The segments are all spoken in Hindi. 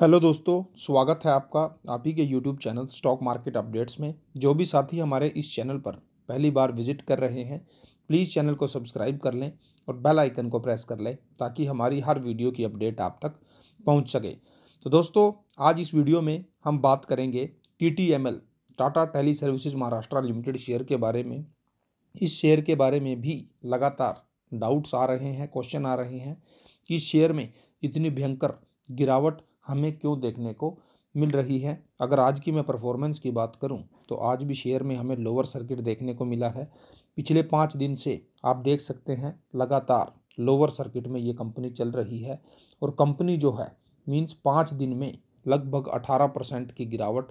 हेलो दोस्तों स्वागत है आपका आप ही के YouTube channel stock market updates में जो भी साथी हमारे इस चैनल पर पहली बार विजिट कर रहे हैं प्लीज़ चैनल को सब्सक्राइब कर लें और बेल आइकन को प्रेस कर लें ताकि हमारी हर वीडियो की अपडेट आप तक पहुंच सके तो दोस्तों आज इस वीडियो में हम बात करेंगे T T M L Tata tele services Maharashtra limited share के बारे में इस शेयर के बारे में भी लगातार डाउट्स आ रहे हैं क्वेश्चन आ रहे हैं कि शेयर में इतनी भयंकर गिरावट हमें क्यों देखने को मिल रही है अगर आज की मैं परफॉर्मेंस की बात करूं तो आज भी शेयर में हमें लोअर सर्किट देखने को मिला है पिछले पाँच दिन से आप देख सकते हैं लगातार लोअर सर्किट में ये कंपनी चल रही है और कंपनी जो है मीन्स पाँच दिन में लगभग अठारह परसेंट की गिरावट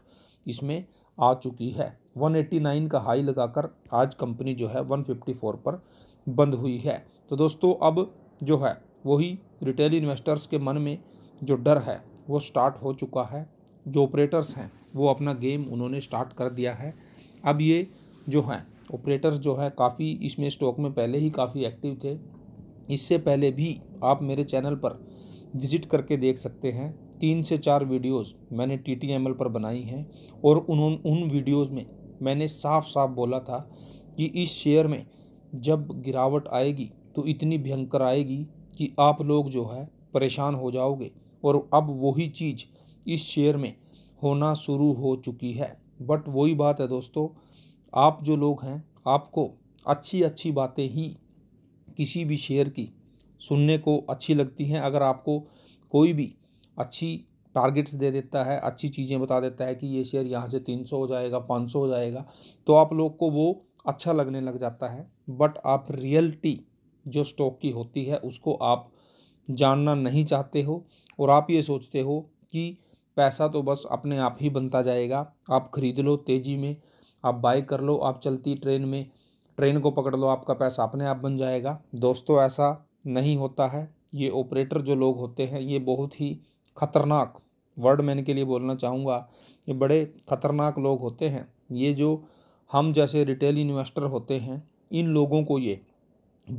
इसमें आ चुकी है 189 का हाई लगाकर आज कंपनी जो है 154 पर बंद हुई है तो दोस्तों अब जो है वही रिटेल इन्वेस्टर्स के मन में जो डर है वो स्टार्ट हो चुका है जो ऑपरेटर्स हैं वो अपना गेम उन्होंने स्टार्ट कर दिया है अब ये जो हैं ऑपरेटर्स जो है काफ़ी इसमें स्टॉक में पहले ही काफ़ी एक्टिव थे इससे पहले भी आप मेरे चैनल पर विजिट करके देख सकते हैं तीन से चार वीडियोस मैंने टी टी एम एल पर बनाई हैं और उन उन वीडियोस में मैंने साफ साफ बोला था कि इस शेयर में जब गिरावट आएगी तो इतनी भयंकर आएगी कि आप लोग जो है परेशान हो जाओगे और अब वही चीज़ इस शेयर में होना शुरू हो चुकी है बट वही बात है दोस्तों आप जो लोग हैं आपको अच्छी अच्छी बातें ही किसी भी शेयर की सुनने को अच्छी लगती हैं अगर आपको कोई भी अच्छी टारगेट्स दे देता है अच्छी चीज़ें बता देता है कि ये शेयर यहाँ से 300 हो जाएगा 500 हो जाएगा तो आप लोग को वो अच्छा लगने लग जाता है बट आप रियलिटी जो स्टॉक की होती है उसको आप जानना नहीं चाहते हो और आप ये सोचते हो कि पैसा तो बस अपने आप ही बनता जाएगा आप ख़रीद लो तेज़ी में आप बाय कर लो आप चलती ट्रेन में ट्रेन को पकड़ लो आपका पैसा अपने आप बन जाएगा दोस्तों ऐसा नहीं होता है ये ऑपरेटर जो लोग होते हैं ये बहुत ही ख़तरनाक वर्ड मैन के लिए बोलना चाहूँगा ये बड़े ख़तरनाक लोग होते हैं ये जो हम जैसे रिटेल इन्वेस्टर होते हैं इन लोगों को ये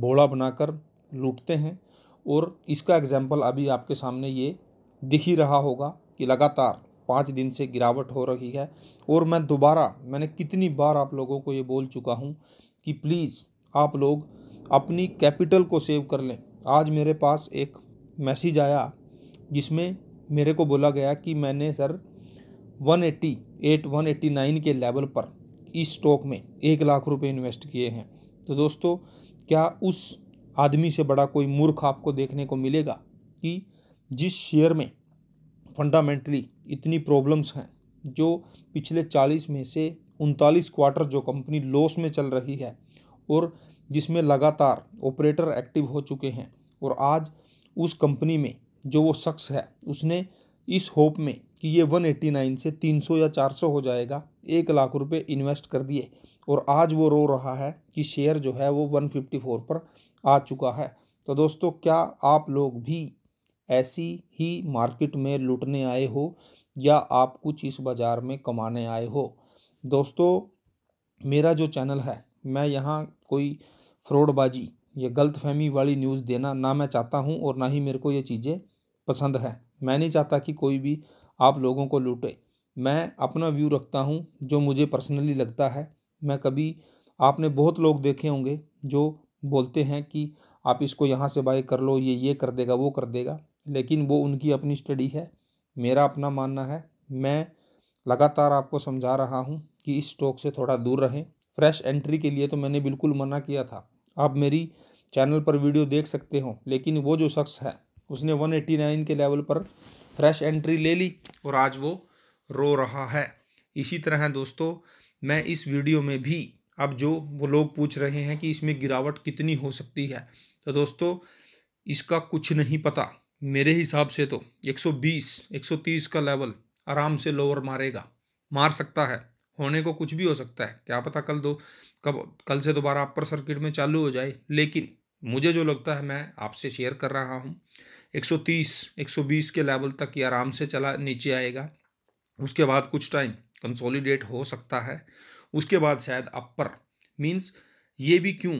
भोला बनाकर लूटते हैं और इसका एग्जाम्पल अभी आपके सामने ये दिख ही रहा होगा कि लगातार पाँच दिन से गिरावट हो रही है और मैं दोबारा मैंने कितनी बार आप लोगों को ये बोल चुका हूँ कि प्लीज़ आप लोग अपनी कैपिटल को सेव कर लें आज मेरे पास एक मैसेज आया जिसमें मेरे को बोला गया कि मैंने सर 180 एट नाइन के लेवल पर इस स्टॉक में एक लाख रुपए इन्वेस्ट किए हैं तो दोस्तों क्या उस आदमी से बड़ा कोई मूर्ख आपको देखने को मिलेगा कि जिस शेयर में फंडामेंटली इतनी प्रॉब्लम्स हैं जो पिछले चालीस में से उनतालीस क्वार्टर जो कंपनी लॉस में चल रही है और जिसमें लगातार ऑपरेटर एक्टिव हो चुके हैं और आज उस कंपनी में जो वो शख्स है उसने इस होप में कि ये 189 से 300 या 400 हो जाएगा एक लाख रुपए इन्वेस्ट कर दिए और आज वो रो रहा है कि शेयर जो है वो 154 पर आ चुका है तो दोस्तों क्या आप लोग भी ऐसी ही मार्केट में लुटने आए हो या आप कुछ इस बाज़ार में कमाने आए हो दोस्तों मेरा जो चैनल है मैं यहाँ कोई फ्रॉडबाजी या गलत फहमी वाली न्यूज़ देना ना मैं चाहता हूँ और ना ही मेरे को ये चीज़ें पसंद है मैं नहीं चाहता कि कोई भी आप लोगों को लूटे मैं अपना व्यू रखता हूँ जो मुझे पर्सनली लगता है मैं कभी आपने बहुत लोग देखे होंगे जो बोलते हैं कि आप इसको यहाँ से बाई कर लो ये ये कर देगा वो कर देगा लेकिन वो उनकी अपनी स्टडी है मेरा अपना मानना है मैं लगातार आपको समझा रहा हूँ कि इस स्टॉक से थोड़ा दूर रहें फ्रेश एंट्री के लिए तो मैंने बिल्कुल मना किया था आप मेरी चैनल पर वीडियो देख सकते हो लेकिन वो जो शख्स है उसने 189 के लेवल पर फ्रेश एंट्री ले ली और आज वो रो रहा है इसी तरह दोस्तों मैं इस वीडियो में भी अब जो वो लोग पूछ रहे हैं कि इसमें गिरावट कितनी हो सकती है तो दोस्तों इसका कुछ नहीं पता मेरे हिसाब से तो 120 130 का लेवल आराम से लोअर मारेगा मार सकता है होने को कुछ भी हो सकता है क्या पता कल दो कब कल से दोबारा अपर सर्किट में चालू हो जाए लेकिन मुझे जो लगता है मैं आपसे शेयर कर रहा हूँ 130 120 के लेवल तक ये आराम से चला नीचे आएगा उसके बाद कुछ टाइम कंसोलिडेट हो सकता है उसके बाद शायद अपर मीन्स ये भी क्यों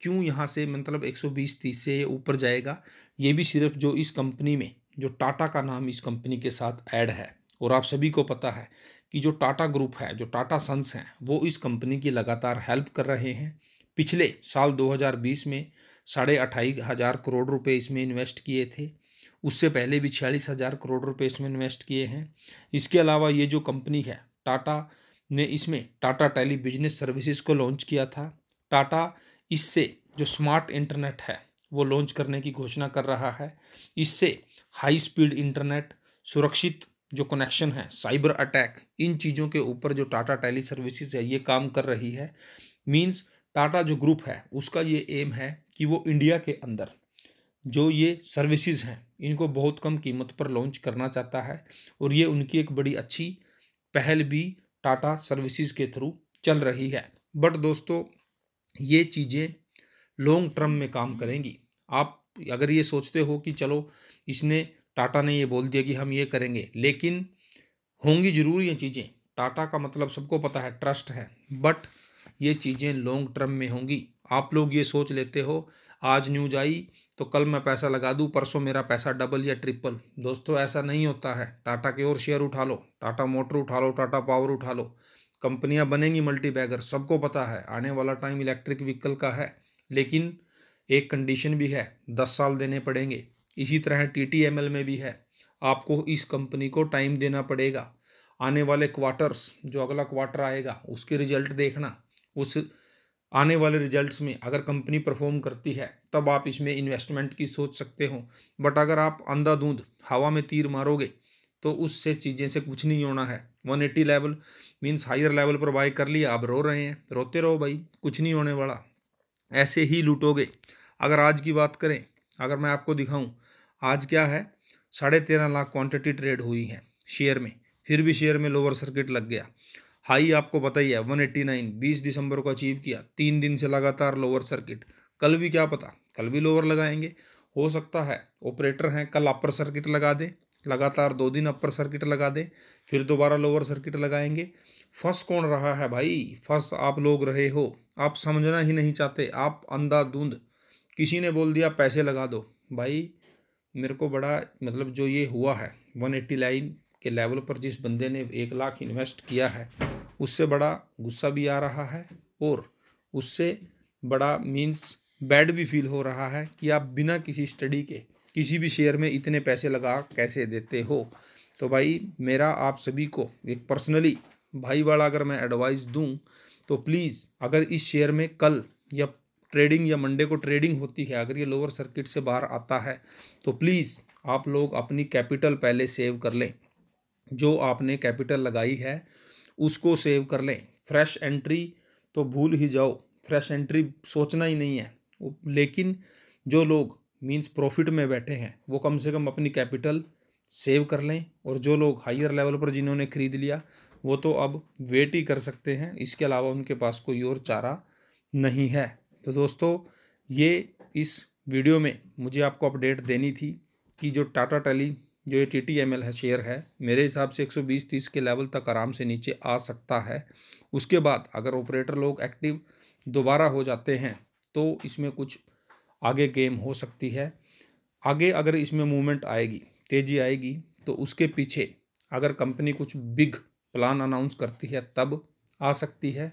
क्यों यहाँ से मतलब 120 30 से ऊपर जाएगा ये भी सिर्फ जो इस कंपनी में जो टाटा का नाम इस कंपनी के साथ ऐड है और आप सभी को पता है कि जो टाटा ग्रुप है जो टाटा सन्स हैं वो इस कंपनी की लगातार हेल्प कर रहे हैं पिछले साल 2020 में साढ़े अट्ठाईस हज़ार करोड़ रुपए इसमें इन्वेस्ट किए थे उससे पहले भी छियालीस हज़ार करोड़ रुपए इसमें इन्वेस्ट किए हैं इसके अलावा ये जो कंपनी है टाटा ने इसमें टाटा टेली बिजनेस सर्विसेज को लॉन्च किया था टाटा इससे जो स्मार्ट इंटरनेट है वो लॉन्च करने की घोषणा कर रहा है इससे हाई स्पीड इंटरनेट सुरक्षित जो कनेक्शन है साइबर अटैक इन चीज़ों के ऊपर जो टाटा टेली सर्विसेज है ये काम कर रही है मींस टाटा जो ग्रुप है उसका ये एम है कि वो इंडिया के अंदर जो ये सर्विसेज हैं इनको बहुत कम कीमत पर लॉन्च करना चाहता है और ये उनकी एक बड़ी अच्छी पहल भी टाटा सर्विसेज के थ्रू चल रही है बट दोस्तों ये चीज़ें लॉन्ग टर्म में काम करेंगी आप अगर ये सोचते हो कि चलो इसने टाटा ने ये बोल दिया कि हम ये करेंगे लेकिन होंगी जरूर ये चीज़ें टाटा का मतलब सबको पता है ट्रस्ट है बट ये चीज़ें लॉन्ग टर्म में होंगी आप लोग ये सोच लेते हो आज न्यूज आई तो कल मैं पैसा लगा दूँ परसों मेरा पैसा डबल या ट्रिपल दोस्तों ऐसा नहीं होता है टाटा के और शेयर उठा लो टाटा मोटर उठा लो टाटा पावर उठा लो कंपनियां बनेंगी मल्टी बैगर सबको पता है आने वाला टाइम इलेक्ट्रिक व्हीकल का है लेकिन एक कंडीशन भी है दस साल देने पड़ेंगे इसी तरह टी टी एम एल में भी है आपको इस कंपनी को टाइम देना पड़ेगा आने वाले क्वार्टर्स जो अगला क्वार्टर आएगा उसके रिजल्ट देखना उस आने वाले रिजल्ट्स में अगर कंपनी परफॉर्म करती है तब आप इसमें इन्वेस्टमेंट की सोच सकते हो बट अगर आप अंधाधुंध हवा में तीर मारोगे तो उससे चीज़ें से कुछ नहीं होना है 180 लेवल मीन्स हायर लेवल पर बाय कर लिया आप रो रहे हैं रोते रहो भाई कुछ नहीं होने वाला ऐसे ही लूटोगे अगर आज की बात करें अगर मैं आपको दिखाऊँ आज क्या है साढ़े तेरह लाख क्वांटिटी ट्रेड हुई है शेयर में फिर भी शेयर में लोअर सर्किट लग गया हाई आपको पता ही है 189 बीस दिसंबर को अचीव किया तीन दिन से लगातार लोअर सर्किट कल भी क्या पता कल भी लोअर लगाएंगे हो सकता है ऑपरेटर हैं कल अपर सर्किट लगा दें लगातार दो दिन अपर सर्किट लगा दें फिर दोबारा लोअर सर्किट लगाएंगे फंस कौन रहा है भाई फंस आप लोग रहे हो आप समझना ही नहीं चाहते आप धुंध किसी ने बोल दिया पैसे लगा दो भाई मेरे को बड़ा मतलब जो ये हुआ है वन एट्टी लाइन के लेवल पर जिस बंदे ने एक लाख इन्वेस्ट किया है उससे बड़ा गुस्सा भी आ रहा है और उससे बड़ा मीन्स बैड भी फील हो रहा है कि आप बिना किसी स्टडी के किसी भी शेयर में इतने पैसे लगा कैसे देते हो तो भाई मेरा आप सभी को एक पर्सनली भाई वाला अगर मैं एडवाइस दूं तो प्लीज़ अगर इस शेयर में कल या ट्रेडिंग या मंडे को ट्रेडिंग होती है अगर ये लोअर सर्किट से बाहर आता है तो प्लीज़ आप लोग अपनी कैपिटल पहले सेव कर लें जो आपने कैपिटल लगाई है उसको सेव कर लें फ्रेश एंट्री तो भूल ही जाओ फ्रेश एंट्री सोचना ही नहीं है लेकिन जो लोग मीन्स प्रॉफिट में बैठे हैं वो कम से कम अपनी कैपिटल सेव कर लें और जो लोग हायर लेवल पर जिन्होंने ख़रीद लिया वो तो अब वेट ही कर सकते हैं इसके अलावा उनके पास कोई और चारा नहीं है तो दोस्तों ये इस वीडियो में मुझे आपको अपडेट देनी थी कि जो टाटा टेली जो ये टी टी एम एल है शेयर है मेरे हिसाब से 120-30 के लेवल तक आराम से नीचे आ सकता है उसके बाद अगर ऑपरेटर लोग एक्टिव दोबारा हो जाते हैं तो इसमें कुछ आगे गेम हो सकती है आगे अगर इसमें मूवमेंट आएगी तेज़ी आएगी तो उसके पीछे अगर कंपनी कुछ बिग प्लान अनाउंस करती है तब आ सकती है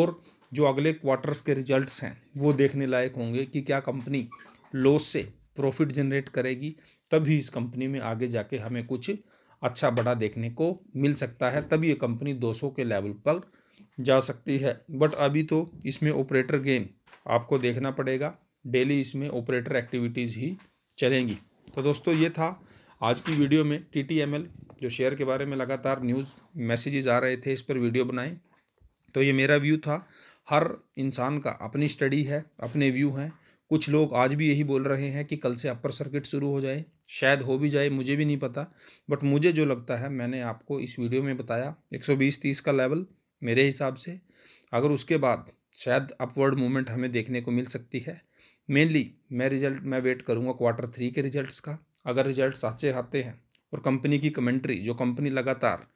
और जो अगले क्वार्टर्स के रिजल्ट्स हैं वो देखने लायक होंगे कि क्या कंपनी लॉस से प्रॉफिट जनरेट करेगी तभी इस कंपनी में आगे जाके हमें कुछ अच्छा बड़ा देखने को मिल सकता है तभी ये कंपनी 200 के लेवल पर जा सकती है बट अभी तो इसमें ऑपरेटर गेम आपको देखना पड़ेगा डेली इसमें ऑपरेटर एक्टिविटीज़ ही चलेंगी तो दोस्तों ये था आज की वीडियो में टी टी एम एल जो शेयर के बारे में लगातार न्यूज़ मैसेजेज़ आ रहे थे इस पर वीडियो बनाएं तो ये मेरा व्यू था हर इंसान का अपनी स्टडी है अपने व्यू हैं कुछ लोग आज भी यही बोल रहे हैं कि कल से अपर सर्किट शुरू हो जाए शायद हो भी जाए मुझे भी नहीं पता बट मुझे जो लगता है मैंने आपको इस वीडियो में बताया 120-30 का लेवल मेरे हिसाब से अगर उसके बाद शायद अपवर्ड मूवमेंट हमें देखने को मिल सकती है मेनली मैं रिजल्ट मैं वेट करूँगा क्वार्टर थ्री के रिजल्ट्स का अगर रिजल्ट्स अच्छे आते हैं और कंपनी की कमेंट्री जो कंपनी लगातार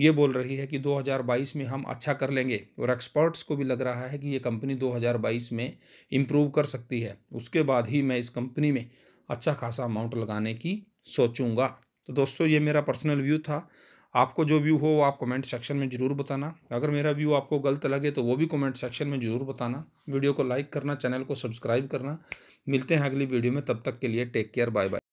ये बोल रही है कि 2022 में हम अच्छा कर लेंगे और एक्सपर्ट्स को भी लग रहा है कि ये कंपनी 2022 में इम्प्रूव कर सकती है उसके बाद ही मैं इस कंपनी में अच्छा खासा अमाउंट लगाने की सोचूंगा तो दोस्तों ये मेरा पर्सनल व्यू था आपको जो व्यू हो वो आप कमेंट सेक्शन में ज़रूर बताना अगर मेरा व्यू आपको गलत लगे तो वो भी कमेंट सेक्शन में ज़रूर बताना वीडियो को लाइक करना चैनल को सब्सक्राइब करना मिलते हैं अगली वीडियो में तब तक के लिए टेक केयर बाय बाय